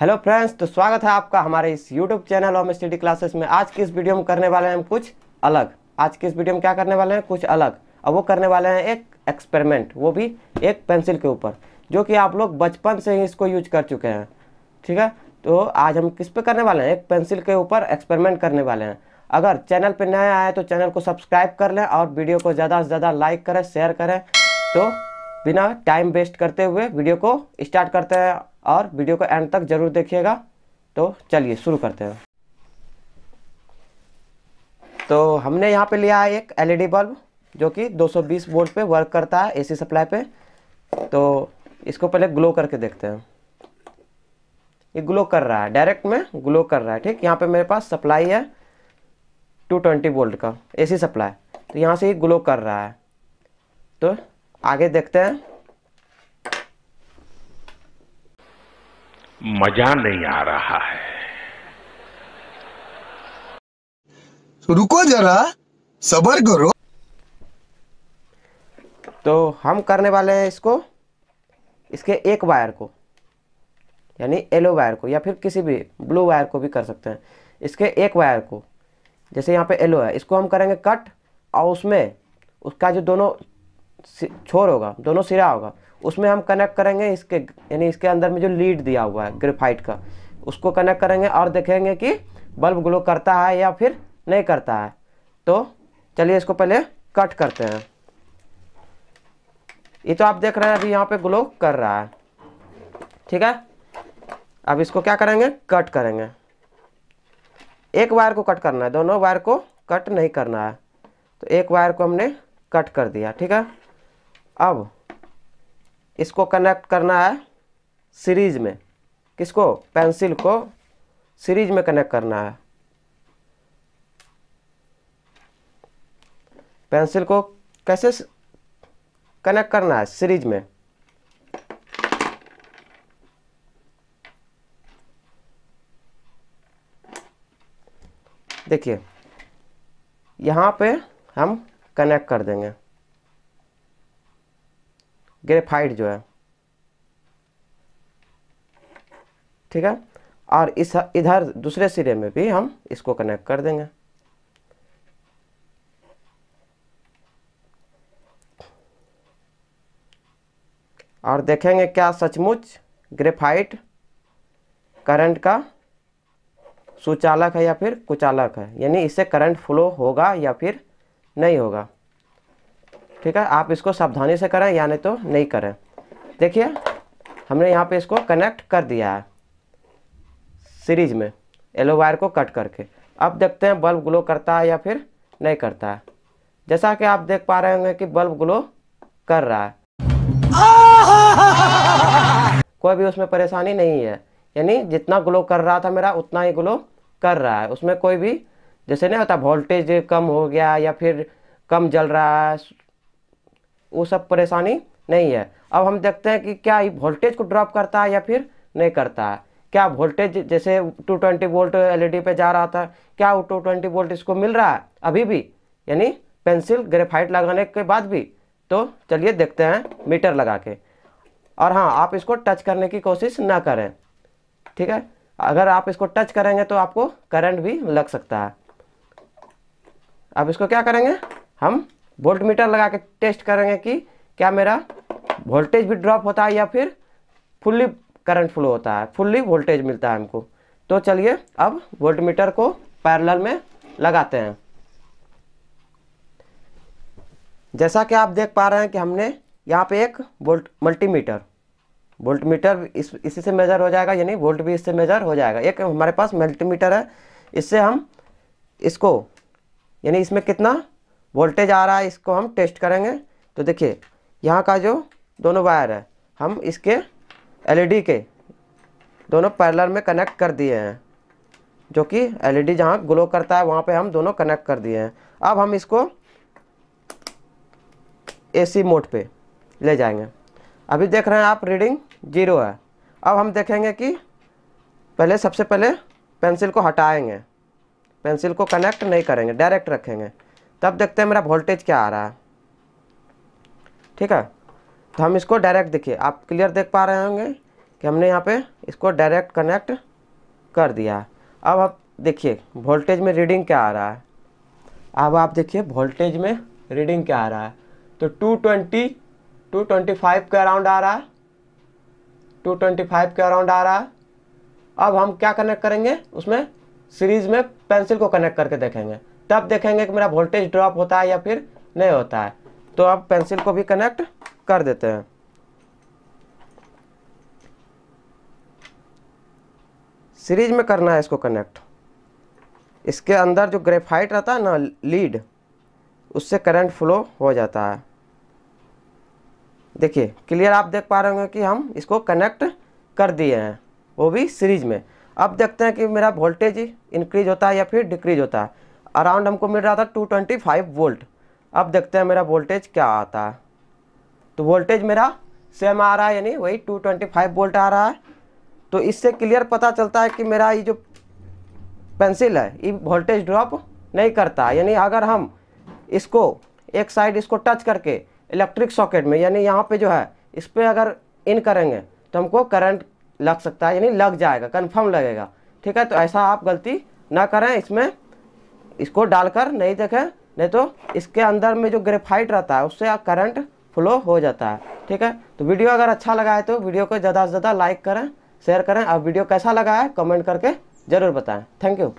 hello friends तो स्वागत है आपका हमारे इस यूट्यूब चैनल और स्टडी क्लासेस में आज की इस वीडियो में करने वाले हैं हम कुछ अलग आज की इस वीडियो में क्या करने वाले हैं कुछ अलग अब वो करने वाले हैं एक एक्सपेरिमेंट वो भी एक पेंसिल के ऊपर जो कि आप लोग बचपन से ही इसको यूज कर चुके हैं ठीक है तो आज हम किस पे करने वाले हैं एक पेंसिल के ऊपर एक्सपेरिमेंट करने वाले हैं अगर चैनल पर नया आए तो चैनल को सब्सक्राइब कर लें और वीडियो को ज़्यादा से ज़्यादा लाइक करें शेयर करें तो बिना टाइम वेस्ट करते हुए वीडियो को स्टार्ट करते हैं और वीडियो को एंड तक ज़रूर देखिएगा तो चलिए शुरू करते हैं तो हमने यहाँ पे लिया है एक एलईडी बल्ब जो कि 220 वोल्ट पे वर्क करता है एसी सप्लाई पे तो इसको पहले ग्लो करके देखते हैं ये ग्लो कर रहा है डायरेक्ट में ग्लो कर रहा है ठीक यहाँ पे मेरे पास सप्लाई है 220 वोल्ट का एसी सप्लाई तो यहाँ से ये ग्लो कर रहा है तो आगे देखते हैं मजा नहीं आ रहा है रुको जरा सबर करो तो हम करने वाले हैं इसको इसके एक वायर को यानी येलो वायर को या फिर किसी भी ब्लू वायर को भी कर सकते हैं इसके एक वायर को जैसे यहाँ पे येलो है इसको हम करेंगे कट और उसमें उसका जो दोनों छोर होगा दोनों सिरा होगा उसमें हम कनेक्ट करेंगे इसके यानी इसके अंदर में जो लीड दिया हुआ है ग्रेफाइट का उसको कनेक्ट करेंगे और देखेंगे कि बल्ब ग्लो करता है या फिर नहीं करता है तो चलिए इसको पहले कट करते हैं ये तो आप देख रहे हैं अभी यहाँ पे ग्लो कर रहा है ठीक है अब इसको क्या करेंगे कट करेंगे एक वायर को कट करना है दोनों वायर को कट नहीं करना है तो एक वायर को हमने कट कर दिया ठीक है अब इसको कनेक्ट करना है सीरीज में किसको पेंसिल को सीरीज में कनेक्ट करना है पेंसिल को कैसे कनेक्ट करना है सीरीज में देखिए यहाँ पे हम कनेक्ट कर देंगे ग्रेफाइट जो है ठीक है और इस इधर दूसरे सिरे में भी हम इसको कनेक्ट कर देंगे और देखेंगे क्या सचमुच ग्रेफाइट करंट का सुचालक है या फिर कुचालक है यानी इससे करंट फ्लो होगा या फिर नहीं होगा ठीक है आप इसको सावधानी से करें या नहीं तो नहीं करें देखिए हमने यहाँ पे इसको कनेक्ट कर दिया है सीरीज में येलो वायर को कट करके अब देखते हैं बल्ब ग्लो करता है या फिर नहीं करता है जैसा कि आप देख पा रहे होंगे कि बल्ब ग्लो कर रहा है कोई भी उसमें परेशानी नहीं है यानी जितना ग्लो कर रहा था मेरा उतना ही ग्लो कर रहा है उसमें कोई भी जैसे नहीं होता वोल्टेज कम हो गया या फिर कम जल रहा है वो सब परेशानी नहीं है अब हम देखते हैं कि क्या वोल्टेज को ड्रॉप करता है या फिर नहीं करता है क्या वोल्टेज जैसे 220 वोल्ट एलईडी पे जा रहा था क्या वो 220 वोल्ट इसको मिल रहा है अभी भी यानी पेंसिल ग्रेफाइट लगाने के बाद भी तो चलिए देखते हैं मीटर लगा के और हाँ आप इसको टच करने की कोशिश ना करें ठीक है अगर आप इसको टच करेंगे तो आपको करंट भी लग सकता है अब इसको क्या करेंगे हम वोल्ट मीटर लगा के टेस्ट करेंगे कि क्या मेरा वोल्टेज भी ड्रॉप होता है या फिर फुल्ली करंट फ्लो होता है फुल्ली वोल्टेज मिलता है हमको तो चलिए अब वोल्ट मीटर को पैरल में लगाते हैं जैसा कि आप देख पा रहे हैं कि हमने यहाँ पे एक वोल्ट मल्टीमीटर वोल्ट मीटर इस इसी से मेजर हो जाएगा यानी वोल्ट भी इससे मेजर हो जाएगा एक हमारे पास मल्टीमीटर है इससे हम इसको यानी इसमें कितना वोल्टेज आ रहा है इसको हम टेस्ट करेंगे तो देखिए यहाँ का जो दोनों वायर है हम इसके एलईडी के दोनों पैरलर में कनेक्ट कर दिए हैं जो कि एलईडी जहाँ ग्लो करता है वहाँ पे हम दोनों कनेक्ट कर दिए हैं अब हम इसको एसी मोड पे ले जाएंगे अभी देख रहे हैं आप रीडिंग जीरो है अब हम देखेंगे कि पहले सबसे पहले पेंसिल को हटाएंगे पेंसिल को कनेक्ट नहीं करेंगे डायरेक्ट रखेंगे तब देखते हैं मेरा वोल्टेज क्या आ रहा है ठीक है तो हम इसको डायरेक्ट देखिए आप क्लियर देख पा रहे होंगे कि हमने यहाँ पे इसको डायरेक्ट कनेक्ट कर दिया अब आप देखिए वोल्टेज में रीडिंग क्या आ रहा है अब आप देखिए वोल्टेज में रीडिंग क्या आ रहा है तो 220 225 के अराउंड आ रहा है 225 के अराउंड आ रहा है अब हम क्या कनेक्ट करेंगे उसमें सीरीज में पेंसिल को कनेक्ट करके देखेंगे तब देखेंगे कि मेरा वोल्टेज ड्रॉप होता है या फिर नहीं होता है तो अब पेंसिल को भी कनेक्ट कर देते हैं सीरीज में करना है इसको कनेक्ट इसके अंदर जो ग्रेफाइट रहता है ना लीड उससे करंट फ्लो हो जाता है देखिए क्लियर आप देख पा रहे होंगे कि हम इसको कनेक्ट कर दिए हैं वो भी सीरीज में अब देखते हैं कि मेरा वोल्टेज इंक्रीज होता है या फिर डिक्रीज होता है अराउंड हमको मिल रहा था 225 वोल्ट अब देखते हैं मेरा वोल्टेज क्या आता है तो वोल्टेज मेरा सेम आ रहा है यानी वही 225 वोल्ट आ रहा है तो इससे क्लियर पता चलता है कि मेरा ये जो पेंसिल है ये वोल्टेज ड्रॉप नहीं करता यानी अगर हम इसको एक साइड इसको टच करके इलेक्ट्रिक सॉकेट में यानी यहाँ पे जो है इस पर अगर इन करेंगे तो हमको करंट लग सकता है यानी लग जाएगा कन्फर्म लगेगा ठीक है तो ऐसा आप गलती ना करें इसमें इसको डालकर नहीं देखें नहीं तो इसके अंदर में जो ग्रेफाइट रहता है उससे करंट फ्लो हो जाता है ठीक है तो वीडियो अगर अच्छा लगा है तो वीडियो को ज़्यादा से ज़्यादा लाइक करें शेयर करें और वीडियो कैसा लगा है कमेंट करके ज़रूर बताएं थैंक यू